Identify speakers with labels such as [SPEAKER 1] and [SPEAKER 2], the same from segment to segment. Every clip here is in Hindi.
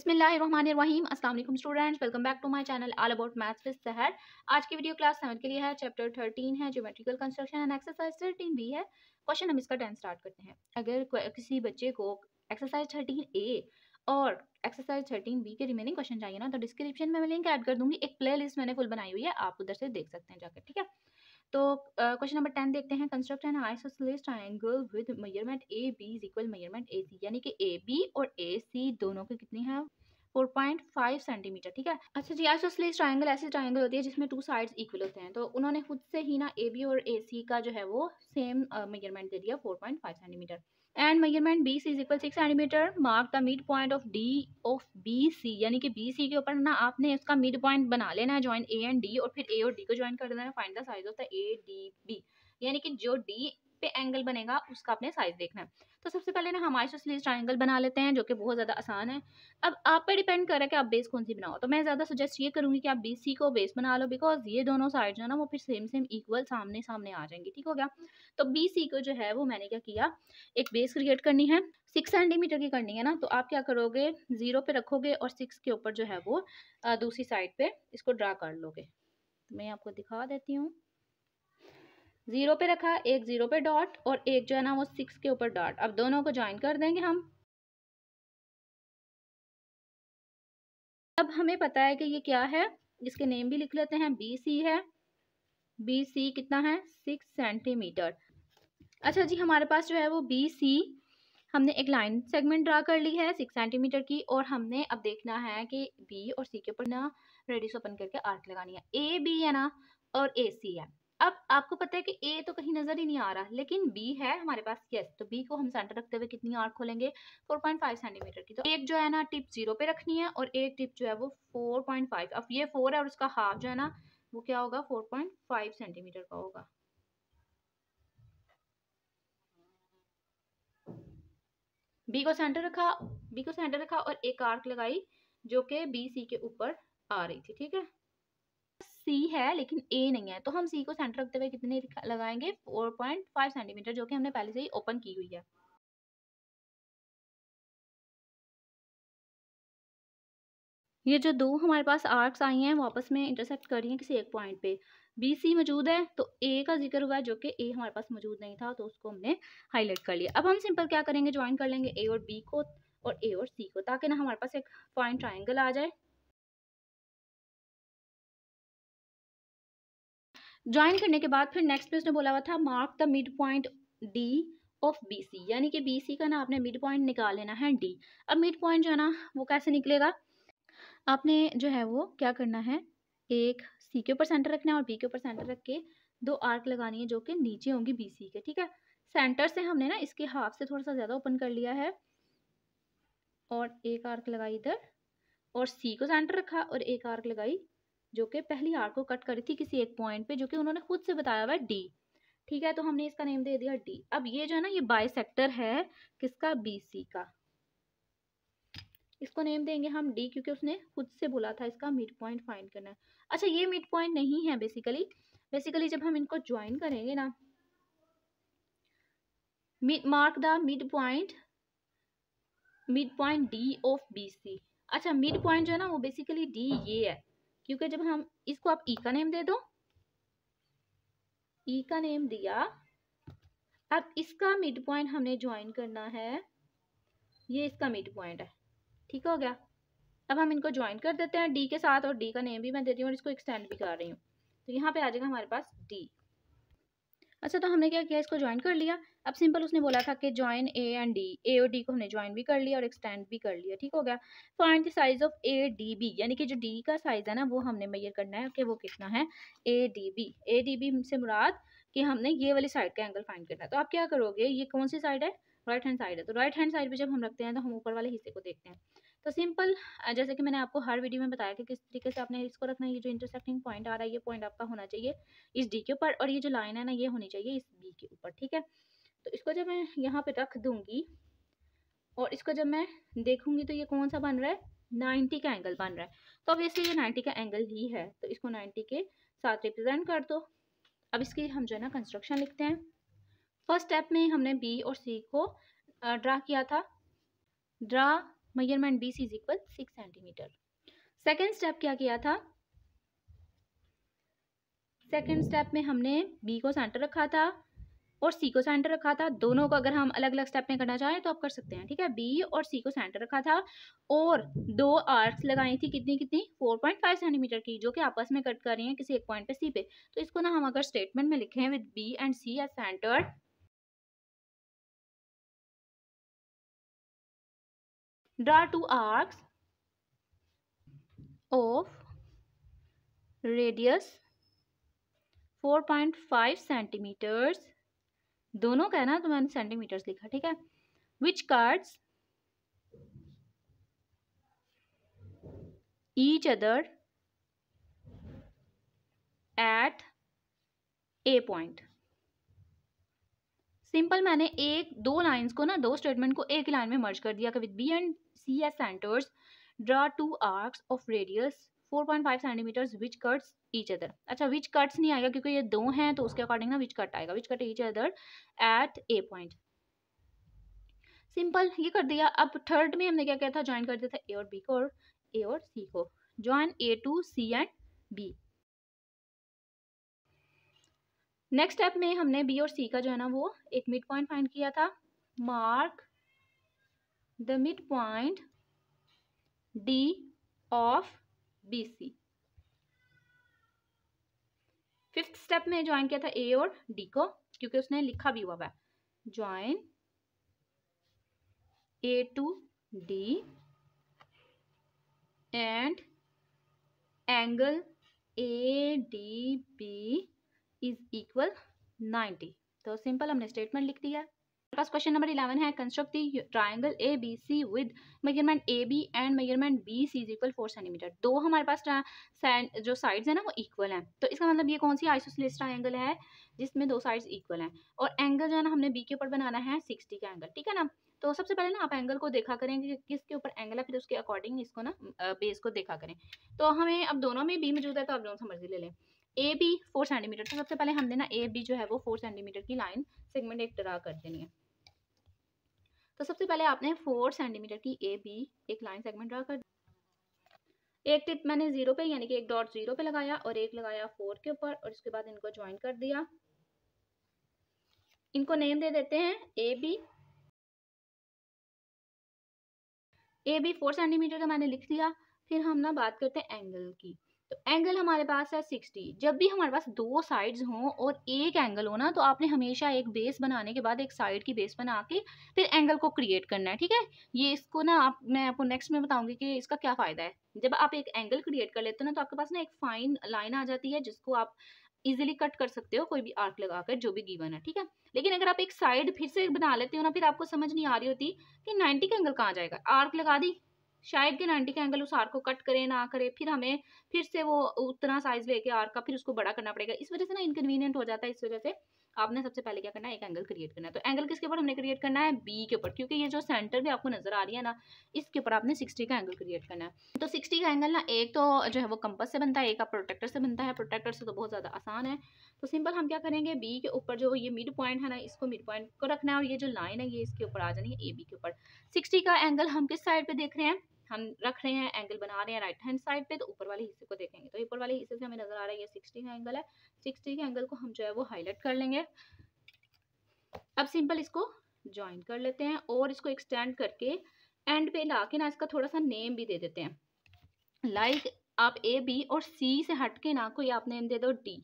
[SPEAKER 1] बिस्मिल्लाहिर्रहमानिर्रहीम अस्सलाम वालेकुम students welcome back to my channel all about maths with Sahar आज की वीडियो क्लास सेवन के लिए है चैप्टर थर्टीन है geometrical construction and exercise thirteen भी है क्वेश्चन हम इसका टेन स्टार्ट करते हैं अगर किसी बच्चे को एक्सरसाइज थर्टीन ए और एक्सरसाइज थर्टीन बी के रिमेनिंग क्वेश्चन चाहिए ना तो डिस्क्रिप्शन में मैं लिंक ऐड कर दूंगी एक प्ले लिस्ट मैंने फुल बनाई हुई है आप उधर से देख सकते हैं जाकर ठीक है तो क्वेश्चन नंबर टेन देखते हैं construct an isosceles triangle with measurement A B is equal measurement A C यानी कि ए बी और ए सी दोनों के कितनी है 4.5 सेंटीमीटर ठीक है अच्छा जी आज असली ट्राइंगल ऐसी ट्राइंगल होती है जिसमें टू साइड्स इक्वल होते हैं तो उन्होंने खुद से ही ना ए बी और ए सी का जो है वो सेम मेजरमेंट uh, दे दिया 4.5 centimetre and measurement B C is equal six centimetre mark the mid point of D of B C यानी कि बी सी के ऊपर ना आपने उसका मिड पॉइंट बना लेना है ज्वाइन ए एंड डी और फिर ए और डी को ज्वाइन कर देना है find the size of the A D B यानी कि जो डी पे एंगल बनेगा उसका आपने साइज देखना है तो सबसे पहले ना हम आइसोसलीस ट्राइंगल बना लेते हैं जो कि बहुत ज़्यादा आसान है अब आप पे डिपेंड कर रहा है कि आप बेस कौन सी बनाओ तो मैं ज़्यादा सजेस्ट ये करूँगी कि आप बी सी को बेस बना लो बिकॉज ये दोनों साइड जो है ना वो फिर सेम सेम इक्वल सामने सामने आ जाएंगी ठीक हो गया तो बी सी को जो है वो मैंने क्या किया एक बेस क्रिएट करनी है सिक्स सेंटीमीटर की करनी है ना तो आप क्या करोगे ज़ीरो पे रखोगे और सिक्स के ऊपर जो है वो दूसरी साइड पे इसको ड्रा कर लोगे मैं आपको दिखा देती हूँ ज़ीरो पे रखा एक ज़ीरो पे डॉट और एक जो है ना वो सिक्स के ऊपर डॉट अब दोनों को ज्वाइन कर देंगे हम अब हमें पता है कि ये क्या है इसके नेम भी लिख लेते हैं बी सी है बी सी कितना है सिक्स सेंटीमीटर अच्छा जी हमारे पास जो है वो बी सी हमने एक लाइन सेगमेंट ड्रा कर ली है सिक्स सेंटीमीटर की और हमने अब देखना है कि बी और सी के ऊपर ना रेडियस ओपन करके आर्क लगानी है ए बी है ना और ए सी है अब आपको पता है कि ए तो कहीं नजर ही नहीं आ रहा लेकिन बी है हमारे पास यस तो बी को हम सेंटर रखते हुए कितनी आर्क खोलेंगे 4.5 सेंटीमीटर की तो एक जो है ना टिप जीरो पे रखनी है और एक टिप जो है वो 4.5 अब ये फोर है और उसका हाफ जो है ना वो क्या होगा 4.5 सेंटीमीटर का होगा बी को सेंटर रखा बी को सेंटर रखा और एक आर्क लगाई जो कि बी सी के ऊपर आ रही थी ठीक है सी है लेकिन ए नहीं है तो हम सी को सेंटर रखते हुए कितने लगाएंगे 4.5 सेंटीमीटर जो कि हमने पहले से ही ओपन की हुई है ये जो दो हमारे पास आर्क्स आई हैं वो आपस में इंटरसेक्ट कर रही हैं किसी एक पॉइंट पे बी सी मौजूद है तो ए का जिक्र हुआ है जो कि ए हमारे पास मौजूद नहीं था तो उसको हमने हाईलाइट कर लिया अब हम सिंपल क्या करेंगे ज्वाइन कर लेंगे ए और बी को और ए और सी को ताकि ना हमारे पास एक पॉइंट ट्राइंगल आ जाए ज्वाइन करने के बाद फिर नेक्स्ट पे उसने बोला हुआ था mark the mid point D of B C यानी कि बी सी का ना आपने मिड पॉइंट निकाल लेना है डी अब मिड पॉइंट जो है ना वो कैसे निकलेगा आपने जो है वो क्या करना है एक सी के ऊपर सेंटर रखना है और बी के ऊपर सेंटर रख के दो आर्क लगानी है जो कि नीचे होंगी बी सी के ठीक है सेंटर से हमने ना इसके हाफ से थोड़ा सा ज़्यादा ओपन कर लिया है और एक आर्क लगाई इधर और सी को सेंटर रखा और एक आर्क लगाई जो कि पहली आर को कट करी थी किसी एक पॉइंट पे जो कि उन्होंने खुद से बताया हुआ डी ठीक है तो हमने इसका नेम दे दिया डी अब ये जो है ना ये बाइसेक्टर है किसका बीसी का इसको नेम देंगे हम डी क्योंकि उसने खुद से बोला था इसका मिड पॉइंट फाइंड करना अच्छा ये मिड पॉइंट नहीं है बेसिकली बेसिकली जब हम इनको ज्वाइन करेंगे ना mark the mid point mid point D of B C अच्छा मिड पॉइंट जो है ना वो बेसिकली डी ये है क्योंकि जब हम इसको आप ई e का नेम दे दो ई e का नेम दिया अब इसका मिड पॉइंट हमने ज्वाइन करना है ये इसका मिड पॉइंट है ठीक हो गया अब हम इनको ज्वाइन कर देते हैं डी के साथ और डी का नेम भी मैं दे रही हूँ और इसको एक्सटेंड भी कर रही हूँ तो यहाँ पे आ जाएगा हमारे पास डी अच्छा तो हमने क्या किया इसको ज्वाइन कर लिया अब सिंपल उसने बोला था कि join A and D A और डी को हमने ज्वाइन भी कर लिया और एक्सटेंड भी कर लिया ठीक हो गया find the size of A D B यानी कि जो डी का साइज है ना वो हमने मैयर करना है कि वो कितना है A D B A D B से मुराद कि हमने ये वाली साइड का एंगल फाइंड करना है तो आप क्या करोगे ये कौन सी साइड है राइट हैंड साइड है तो राइट हैंड साइड पर जब हम रखते हैं तो हम ऊपर वाले हिस्से को देखते हैं तो सिंपल जैसे कि मैंने आपको हर वीडियो में बताया कि किस तरीके से आपने इसको रखना है ये जो इंटरसेक्टिंग पॉइंट आ रहा है ये पॉइंट आपका होना चाहिए इस डी के ऊपर और ये जो लाइन है ना ये होनी चाहिए इस बी के ऊपर ठीक है तो इसको जब मैं यहाँ पे रख दूंगी और इसको जब मैं देखूंगी तो ये कौन सा बन रहा है नाइन्टी का एंगल बन रहा है तो ऑब्वियसली ये नाइन्टी का एंगल ही है तो इसको नाइन्टी के साथ रिप्रेजेंट कर दो अब इसकी हम जो है ना कंस्ट्रक्शन लिखते हैं फर्स्ट स्टेप में हमने बी और सी को ड्रा किया था draw measurement B C is equal six centimetre second step क्या किया था सेकेंड स्टेप में हमने बी को सेंटर रखा था और सी को सेंटर रखा था दोनों को अगर हम अलग अलग स्टेप में करना चाहें तो आप कर सकते हैं ठीक है बी और सी को सेंटर रखा था और दो आर्क्स लगाई थी कितनी कितनी 4.5 सेंटीमीटर की जो कि आपस में कट कर रही हैं किसी एक पॉइंट पे सी पे तो इसको ना हम अगर स्टेटमेंट में लिखें with B and C as centred there are two arcs of radius 4.5 centimetres दोनों का है ना तो मैंने सेंटीमीटर्स लिखा ठीक है which cuts each other at a point simple मैंने एक दो लाइंस को ना दो स्टेटमेंट को एक लाइन में मर्ज कर दिया with B and CS centers draw two arcs of radius 4.5 centimeters which cuts each other अच्छा which cuts नहीं आएगा क्योंकि ये दो हैं तो उसके अकॉर्डिंग ना which cut आएगा which cut each other at a point simple ये कर दिया अब थर्ड में हमने क्या किया था ज्वाइन कर दिया था ए और बी को और ए और सी को join A to C and B next step में हमने बी और सी का जो है ना वो एक मिड पॉइंट फाइंड किया था mark mid point D of B C fifth step में ज्वाइन किया था ए और डी को क्योंकि उसने लिखा भी हुआ है join A to D and angle A D B is equal 90 तो सिंपल हमने स्टेटमेंट लिख दिया पास क्वेश्चन नंबर इलेवन है construct the triangle A B C with measurement A B and measurement B C is equal four centimetre दो हमारे पास जो साइड्स है ना वो इक्वल हैं तो इसका मतलब ये कौन सी आइसोसलेस ट्राइंगल है जिसमें दो साइड्स इक्वल हैं और एंगल जो है ना हमने बी के ऊपर बनाना है सिक्सटी का एंगल ठीक है ना तो सबसे पहले ना आप एंगल को देखा करें कि किसके ऊपर एंगल है फिर उसके अकॉर्डिंग इसको ना बेस को देखा करें तो हमें अब दोनों में बी मौजूद है तो आप दोनों समझ ले लें ए बी फोर सेंटीमीटर तो सबसे पहले हमने ना ए बी जो है वो फोर सेंटीमीटर की लाइन सेगमेंट एक ड्रा कर देनी है तो सबसे पहले आपने फोर सेंटीमीटर की ए बी एक लाइन सेगमेंट ड्रा कर एक टिप मैंने जीरो पे यानी कि एक डॉट जीरो पे लगाया और एक लगाया फोर के ऊपर और इसके बाद इनको ज्वाइन कर दिया इनको नेम दे देते हैं A B A B four centimetre का मैंने लिख दिया फिर हम ना बात करते हैं एंगल की तो एंगल हमारे पास है सिक्सटी जब भी हमारे पास दो साइड्स हों और एक एंगल हो ना तो आपने हमेशा एक बेस बनाने के बाद एक साइड की बेस बना के फिर एंगल को क्रिएट करना है ठीक है ये इसको ना आप मैं आपको नेक्स्ट में बताऊंगी कि इसका क्या फ़ायदा है जब आप एक एंगल क्रिएट कर लेते हो ना तो आपके पास ना एक फाइन लाइन आ जाती है जिसको आप इजिली कट कर सकते हो कोई भी आर्क लगा कर जो भी गीवन है ठीक है लेकिन अगर आप एक साइड फिर से बना लेते हो ना फिर आपको समझ नहीं आ रही होती कि नाइनटी का एंगल कहाँ जाएगा आर्क लगा दी शायद कि 90 का एंगल उस आर को कट करे ना करे फिर हमें फिर से वो उतना साइज लेके आर का फिर उसको बड़ा करना पड़ेगा इस वजह से ना इनकन्वीनियंट हो जाता है इस वजह से आपने सबसे पहले क्या करना है एक एंगल क्रिएट करना है तो एंगल किसके ऊपर हमने क्रिएट करना है बी के ऊपर क्योंकि ये जो सेंटर भी आपको नजर आ रही है ना इसके ऊपर आपने सिक्सटी का एंगल क्रिएट करना है तो सिक्सटी का एंगल ना एक तो जो है वो कंपस से बनता है एक आप प्रोटेक्टर से बनता है प्रोटेक्टर से तो बहुत ज़्यादा आसान है तो सिंपल हम क्या करेंगे बी के ऊपर जो ये मिड पॉइंट है ना इसको मिड पॉइंट को रखना है और ये जो लाइन है ये इसके ऊपर आ जानी है ए बी के ऊपर सिक्सटी का एंगल हम किस साइड पर देख रहे हैं हम रख रहे हैं एंगल बना रहे हैं राइट हैंड साइड पे तो ऊपर वाले हिस्से को देखेंगे तो ऊपर वाले हिस्से से हमें नजर आ रहा है ये सिक्सटी का एंगल है सिक्सटी के एंगल को हम जो है वो हाईलाइट कर लेंगे अब सिंपल इसको ज्वाइन कर लेते हैं और इसको एक्सटेंड करके एंड पे ला के ना इसका थोड़ा सा नेम भी दे देते हैं लाइक like, आप ए बी और सी से हट के ना कोई आप नेम दे दो डी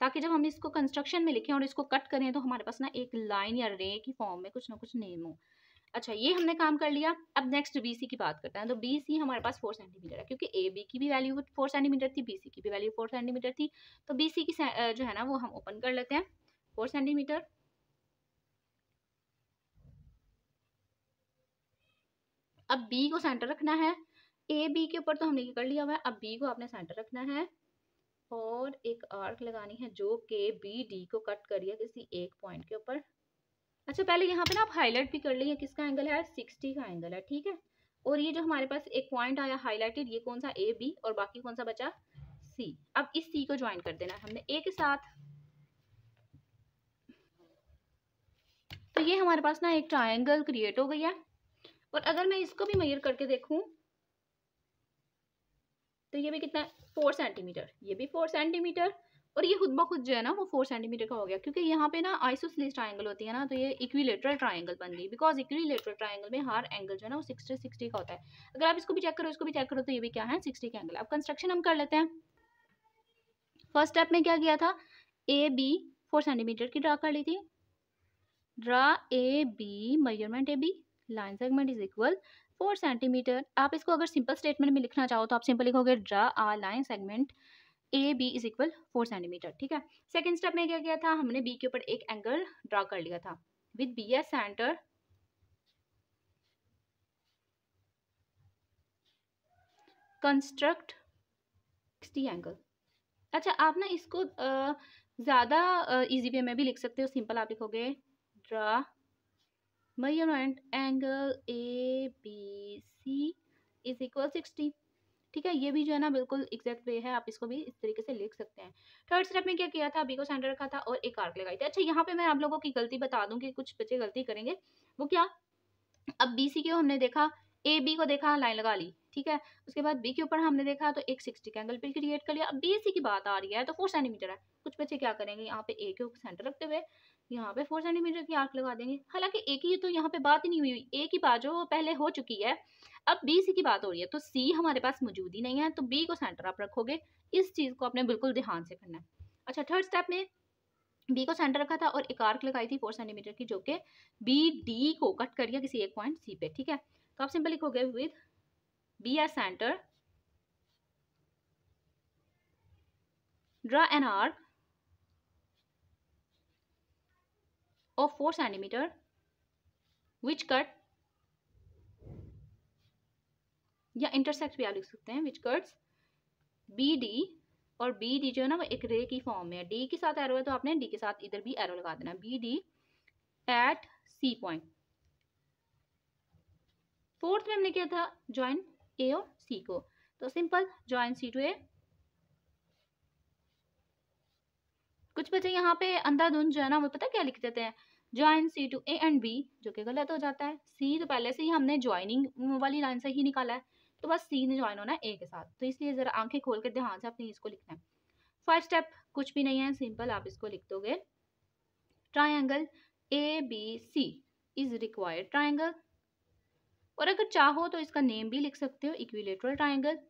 [SPEAKER 1] ताकि जब हम इसको कंस्ट्रक्शन में लिखें और इसको कट करें तो हमारे पास ना एक लाइन या रे की फॉर्म में कुछ ना कुछ नेम हो अच्छा ये हमने काम कर लिया अब नेक्स्ट बी सी की बात करते हैं तो बी सी हमारे पास फोर सेंटीमीटर है क्योंकि ए बी की भी वैल्यू फोर सेंटीमीटर थी बी सी की भी वैल्यू फोर सेंटीमीटर थी तो बी सी की जो है ना वो हम ओपन कर लेते हैं फोर सेंटीमीटर अब बी को सेंटर रखना है ए बी के ऊपर तो हमने ये कर लिया हुआ है अब बी को आपने सेंटर रखना है और एक आर्क लगानी है जो के बी डी को कट करिए किसी एक पॉइंट के ऊपर अच्छा पहले यहाँ पे ना आप हाईलाइट भी कर लेंगे किसका एंगल है सिक्सटी का एंगल है ठीक है और ये जो हमारे पास एक पॉइंट आया हाईलाइटेड ये कौन सा ए बी और बाकी कौन सा बचा सी अब इस सी को ज्वाइन कर देना हमने ए के साथ तो ये हमारे पास ना एक ट्रायंगल क्रिएट हो गया और अगर मैं इसको भी मयर करके देखूं तो ये भी कितना फोर सेंटीमीटर ये भी फोर सेंटीमीटर और ये खुद ब खुद जो है ना वो फोर सेंटीमीटर का हो गया क्योंकि यहाँ पे ना आइसोसलीस ट्राइंगल होती है ना तो ये इक्विलेटरल ट्राइंगल बन गई बिकॉज इक्विलेटरल ट्राइंगल में हर एंगल जो है ना वो सिक्सटी सिक्सटी का होता है अगर आप इसको भी चेक करो इसको भी चेक करो तो ये भी क्या है सिक्सटी का एंगल अब कंस्ट्रक्शन हम कर लेते हैं फर्स्ट स्टेप में क्या किया था ए बी फोर सेंटीमीटर की ड्रा कर ली थी draw A B measurement A B line segment is equal four centimetre आप इसको अगर सिंपल स्टेटमेंट में लिखना चाहो तो आप सिंपल लिखोगे draw a line segment A B is equal four centimetre ठीक है सेकेंड स्टेप में क्या किया था हमने बी के ऊपर एक एंगल ड्रॉ कर लिया था with B as centre construct sixty angle अच्छा आप ना इसको ज़्यादा इजी वे में भी लिख सकते हो सिंपल आप लिखोगे draw A B C is equal sixty ठीक है ये भी जो है ना बिल्कुल एग्जैक्ट वे है आप इसको भी इस तरीके से लिख सकते हैं थर्ड स्टेप में क्या किया था बी को सेंटर रखा था और एक आर्क लगाई थी अच्छा यहाँ पे मैं आप लोगों की गलती बता दूँ कि कुछ बच्चे गलती करेंगे वो क्या अब बी सी को हमने देखा ए बी को देखा लाइन लगा ली ठीक है उसके बाद बी के ऊपर हमने देखा तो एक सिक्सटी का एंगल पे क्रिएट कर लिया अब बी सी की बात आ रही है तो फोर सेंटीमीटर है कुछ बच्चे क्या करेंगे यहाँ पे ए के ऊपर सेंटर रखते हुए यहाँ पे फोर सेंटीमीटर की आर्क लगा देंगे हालांकि ए की तो यहाँ पे बात ही नहीं हुई ए की बात जो पहले हो चुकी है अब बी सी की बात हो रही है तो सी हमारे पास मौजूद ही नहीं है तो बी को सेंटर आप रखोगे इस चीज़ को आपने बिल्कुल ध्यान से करना है अच्छा थर्ड स्टेप में बी को सेंटर रखा था और एक आर्क लगाई थी फोर सेंटीमीटर की जो कि बी डी को कट कर दिया किसी एक पॉइंट सी पे ठीक है तो आप सिंपल लिखोगे with B as centre draw an arc of 4 cm which cut या इंटरसेक्ट भी आप लिख सकते हैं विच कट्स बी डी और बी डी जो है ना वो एक रे की फॉर्म में है डी के साथ एरो है तो आपने डी के साथ इधर भी एरो लगा देना B D at C point fourth में हमने किया था ज्वाइन ए और सी को तो simple join C to A कुछ बच्चे यहाँ पे अंधाधुंध जो है ना वो पता क्या लिख देते हैं join C to A and B जो कि गलत हो जाता है सी तो पहले से ही हमने ज्वाइनिंग वाली लाइन से ही निकाला है तो बस सी ने ज्वाइन होना है ए के साथ तो इसलिए ज़रा आंखें खोल के ध्यान से आपने इसको लिखना है फर्स्ट स्टेप कुछ भी नहीं है सिंपल आप इसको लिख दोगे triangle A B C is required triangle और अगर चाहो तो इसका नेम भी लिख सकते हो इक्विलेटरल ट्राइंगल